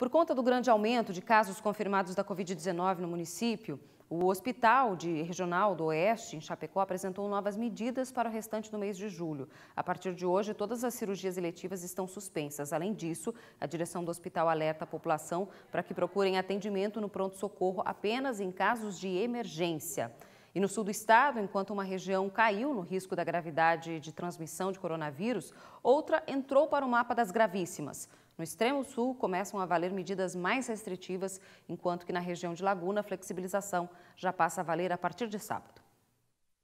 Por conta do grande aumento de casos confirmados da Covid-19 no município, o Hospital de Regional do Oeste, em Chapecó, apresentou novas medidas para o restante do mês de julho. A partir de hoje, todas as cirurgias eletivas estão suspensas. Além disso, a direção do hospital alerta a população para que procurem atendimento no pronto-socorro apenas em casos de emergência. E no sul do estado, enquanto uma região caiu no risco da gravidade de transmissão de coronavírus, outra entrou para o mapa das gravíssimas. No extremo sul, começam a valer medidas mais restritivas, enquanto que na região de Laguna, a flexibilização já passa a valer a partir de sábado.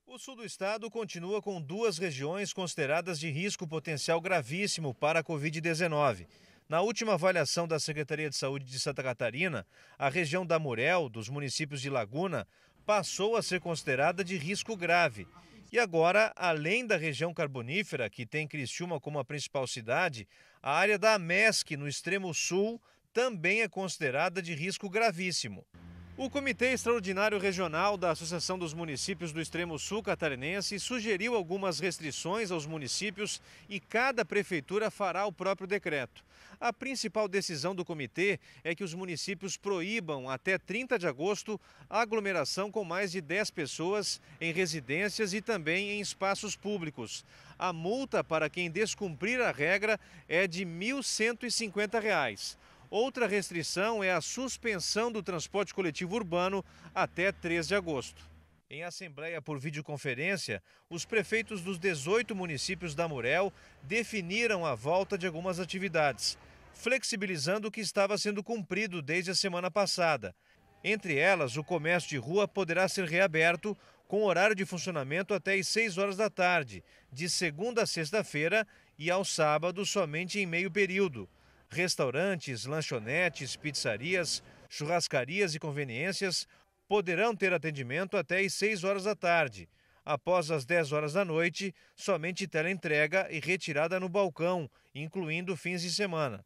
O sul do estado continua com duas regiões consideradas de risco potencial gravíssimo para a Covid-19. Na última avaliação da Secretaria de Saúde de Santa Catarina, a região da Murel, dos municípios de Laguna, passou a ser considerada de risco grave. E agora, além da região carbonífera, que tem Criciúma como a principal cidade, a área da AMESC, no extremo sul, também é considerada de risco gravíssimo. O Comitê Extraordinário Regional da Associação dos Municípios do Extremo Sul Catarinense sugeriu algumas restrições aos municípios e cada prefeitura fará o próprio decreto. A principal decisão do comitê é que os municípios proíbam até 30 de agosto a aglomeração com mais de 10 pessoas em residências e também em espaços públicos. A multa para quem descumprir a regra é de R$ 1.150. Outra restrição é a suspensão do transporte coletivo urbano até 3 de agosto. Em assembleia por videoconferência, os prefeitos dos 18 municípios da Murel definiram a volta de algumas atividades, flexibilizando o que estava sendo cumprido desde a semana passada. Entre elas, o comércio de rua poderá ser reaberto com horário de funcionamento até às 6 horas da tarde, de segunda a sexta-feira e ao sábado somente em meio período restaurantes, lanchonetes, pizzarias, churrascarias e conveniências poderão ter atendimento até às 6 horas da tarde. Após as 10 horas da noite, somente teleentrega e retirada no balcão, incluindo fins de semana.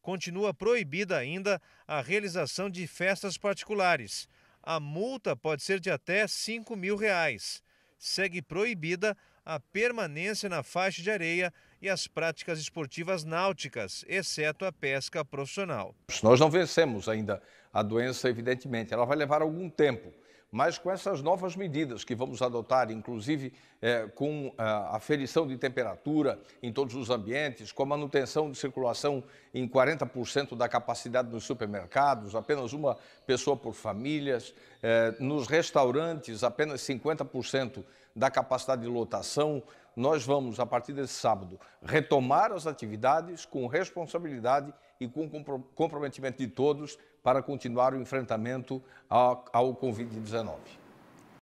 Continua proibida ainda a realização de festas particulares. A multa pode ser de até 5 mil reais. Segue proibida a permanência na faixa de areia e as práticas esportivas náuticas, exceto a pesca profissional. Se nós não vencemos ainda a doença, evidentemente, ela vai levar algum tempo mas com essas novas medidas que vamos adotar, inclusive é, com a é, aferição de temperatura em todos os ambientes, com a manutenção de circulação em 40% da capacidade nos supermercados, apenas uma pessoa por famílias, é, nos restaurantes, apenas 50% da capacidade de lotação, nós vamos, a partir desse sábado, retomar as atividades com responsabilidade e com comprometimento de todos para continuar o enfrentamento ao Covid-19.